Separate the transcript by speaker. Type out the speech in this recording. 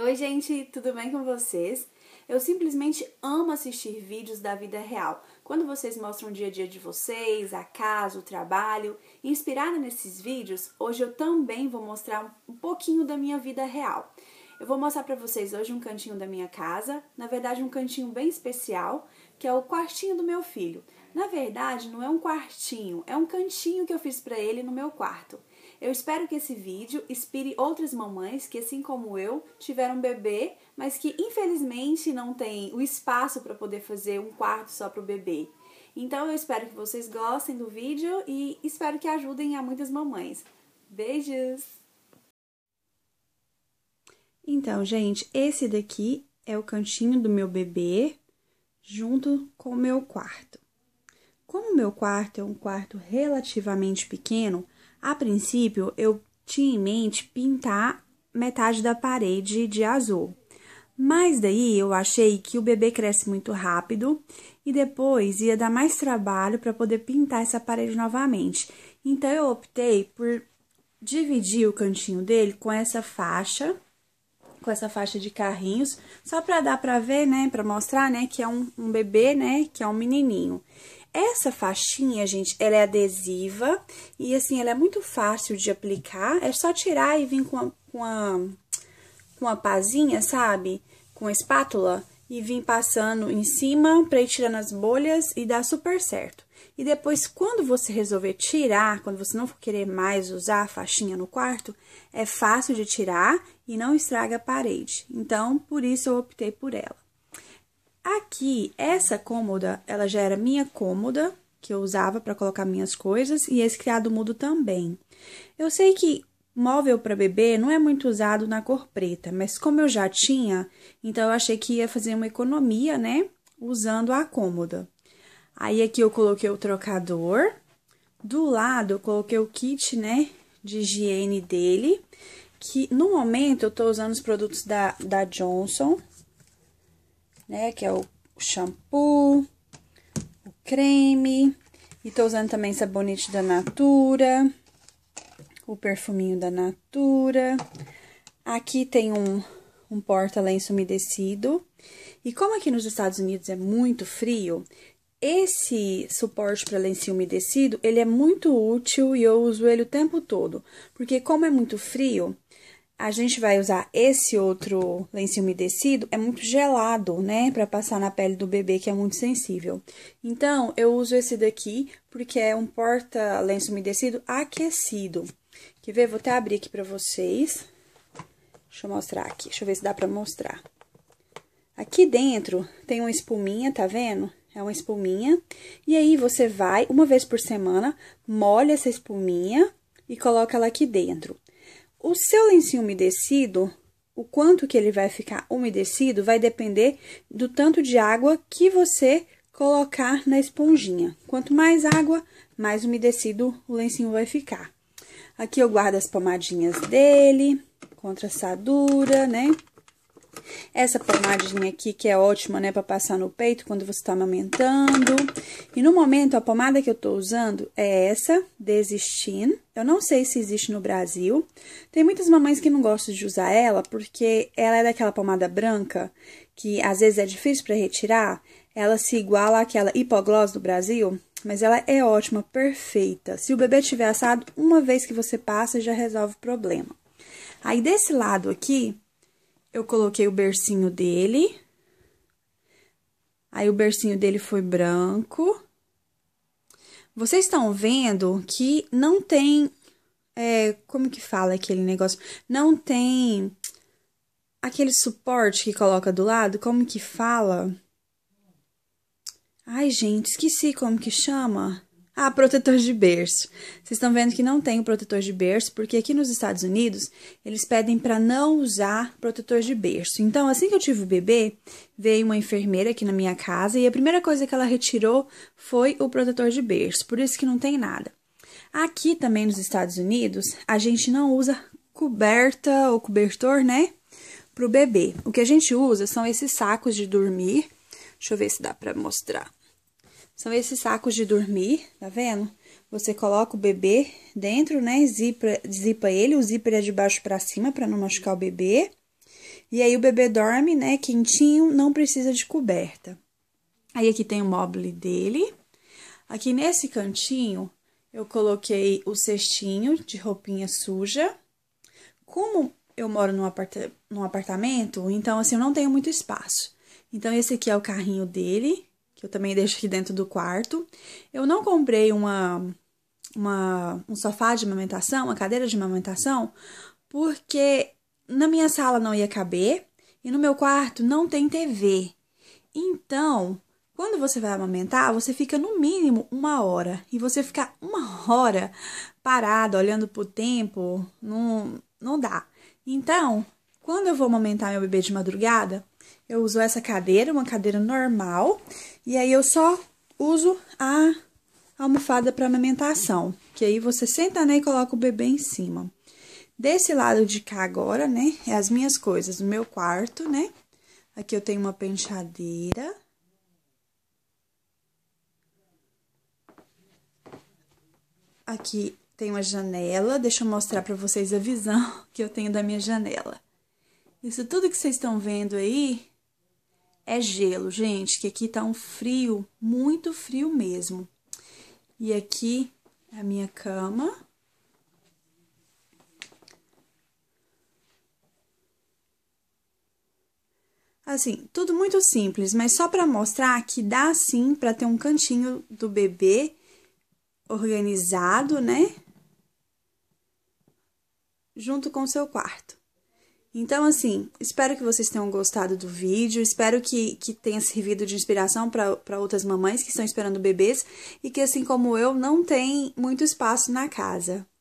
Speaker 1: Oi, gente, tudo bem com vocês? Eu simplesmente amo assistir vídeos da vida real. Quando vocês mostram o dia a dia de vocês, a casa, o trabalho, inspirada nesses vídeos, hoje eu também vou mostrar um pouquinho da minha vida real. Eu vou mostrar para vocês hoje um cantinho da minha casa, na verdade um cantinho bem especial, que é o quartinho do meu filho. Na verdade, não é um quartinho, é um cantinho que eu fiz para ele no meu quarto. Eu espero que esse vídeo inspire outras mamães que, assim como eu, tiveram um bebê, mas que infelizmente não tem o espaço para poder fazer um quarto só para o bebê. Então eu espero que vocês gostem do vídeo e espero que ajudem a muitas mamães. Beijos! Então, gente, esse daqui é o cantinho do meu bebê junto com o meu quarto. Como o meu quarto é um quarto relativamente pequeno, a princípio, eu tinha em mente pintar metade da parede de azul. Mas daí eu achei que o bebê cresce muito rápido e depois ia dar mais trabalho para poder pintar essa parede novamente. Então eu optei por dividir o cantinho dele com essa faixa, com essa faixa de carrinhos, só para dar para ver, né, para mostrar, né, que é um, um bebê, né, que é um menininho. Essa faixinha, gente, ela é adesiva e, assim, ela é muito fácil de aplicar. É só tirar e vir com a, com a, com a pazinha, sabe? Com a espátula e vir passando em cima para ir tirando as bolhas e dá super certo. E depois, quando você resolver tirar, quando você não for querer mais usar a faixinha no quarto, é fácil de tirar e não estraga a parede. Então, por isso eu optei por ela que essa cômoda, ela já era minha cômoda, que eu usava para colocar minhas coisas, e esse criado mudo também. Eu sei que móvel para bebê não é muito usado na cor preta, mas como eu já tinha, então eu achei que ia fazer uma economia, né, usando a cômoda. Aí aqui eu coloquei o trocador, do lado eu coloquei o kit, né, de higiene dele, que no momento eu tô usando os produtos da, da Johnson, né, que é o o shampoo, o creme. E tô usando também sabonete da Natura, o perfuminho da Natura. Aqui tem um, um porta-lenço umedecido. E como aqui nos Estados Unidos é muito frio, esse suporte para lencinho umedecido, ele é muito útil e eu uso ele o tempo todo. Porque como é muito frio, a gente vai usar esse outro lenço umedecido, é muito gelado, né? Para passar na pele do bebê, que é muito sensível. Então, eu uso esse daqui, porque é um porta-lenço umedecido aquecido. Quer ver? Vou até abrir aqui para vocês. Deixa eu mostrar aqui, deixa eu ver se dá para mostrar. Aqui dentro tem uma espuminha, tá vendo? É uma espuminha. E aí, você vai, uma vez por semana, molha essa espuminha e coloca ela aqui dentro. O seu lencinho umedecido, o quanto que ele vai ficar umedecido, vai depender do tanto de água que você colocar na esponjinha. Quanto mais água, mais umedecido o lencinho vai ficar. Aqui eu guardo as pomadinhas dele, contra assadura, né? Essa pomadinha aqui que é ótima, né, para passar no peito quando você tá amamentando. E no momento, a pomada que eu tô usando é essa, Desistin. Eu não sei se existe no Brasil. Tem muitas mamães que não gostam de usar ela, porque ela é daquela pomada branca, que às vezes é difícil para retirar. Ela se iguala àquela hipoglós do Brasil, mas ela é ótima, perfeita. Se o bebê tiver assado, uma vez que você passa, já resolve o problema. Aí, desse lado aqui, eu coloquei o bercinho dele. Aí, o bercinho dele foi branco. Vocês estão vendo que não tem... É, como que fala aquele negócio? Não tem aquele suporte que coloca do lado, como que fala? Ai, gente, esqueci como que chama. Ah, protetor de berço. Vocês estão vendo que não tem o protetor de berço, porque aqui nos Estados Unidos eles pedem para não usar protetor de berço. Então, assim que eu tive o bebê, veio uma enfermeira aqui na minha casa e a primeira coisa que ela retirou foi o protetor de berço, por isso que não tem nada. Aqui também nos Estados Unidos, a gente não usa coberta ou cobertor, né? Para o bebê. O que a gente usa são esses sacos de dormir. Deixa eu ver se dá para mostrar são esses sacos de dormir, tá vendo? Você coloca o bebê dentro, né? Zipa, zipa ele, o zíper é de baixo para cima para não machucar o bebê. E aí o bebê dorme, né? Quentinho, não precisa de coberta. Aí aqui tem o móvel dele. Aqui nesse cantinho eu coloquei o cestinho de roupinha suja. Como eu moro num, apart num apartamento, então assim eu não tenho muito espaço. Então esse aqui é o carrinho dele, que eu também deixo aqui dentro do quarto. Eu não comprei uma, uma, um sofá de amamentação, uma cadeira de amamentação, porque na minha sala não ia caber e no meu quarto não tem TV. Então, quando você vai amamentar, você fica no mínimo uma hora. E você ficar uma hora parada, olhando pro tempo, não, não dá. Então, quando eu vou amamentar meu bebê de madrugada, eu uso essa cadeira, uma cadeira normal, e aí eu só uso a almofada para amamentação, que aí você senta, né, e coloca o bebê em cima. Desse lado de cá agora, né, é as minhas coisas, o meu quarto, né? Aqui eu tenho uma penteadeira. Aqui tem uma janela, deixa eu mostrar para vocês a visão que eu tenho da minha janela. Isso tudo que vocês estão vendo aí é gelo, gente, que aqui tá um frio, muito frio mesmo. E aqui é a minha cama. Assim, tudo muito simples, mas só para mostrar que dá sim para ter um cantinho do bebê organizado, né? Junto com o seu quarto. Então, assim, espero que vocês tenham gostado do vídeo, espero que, que tenha servido de inspiração para outras mamães que estão esperando bebês e que, assim como eu, não tem muito espaço na casa.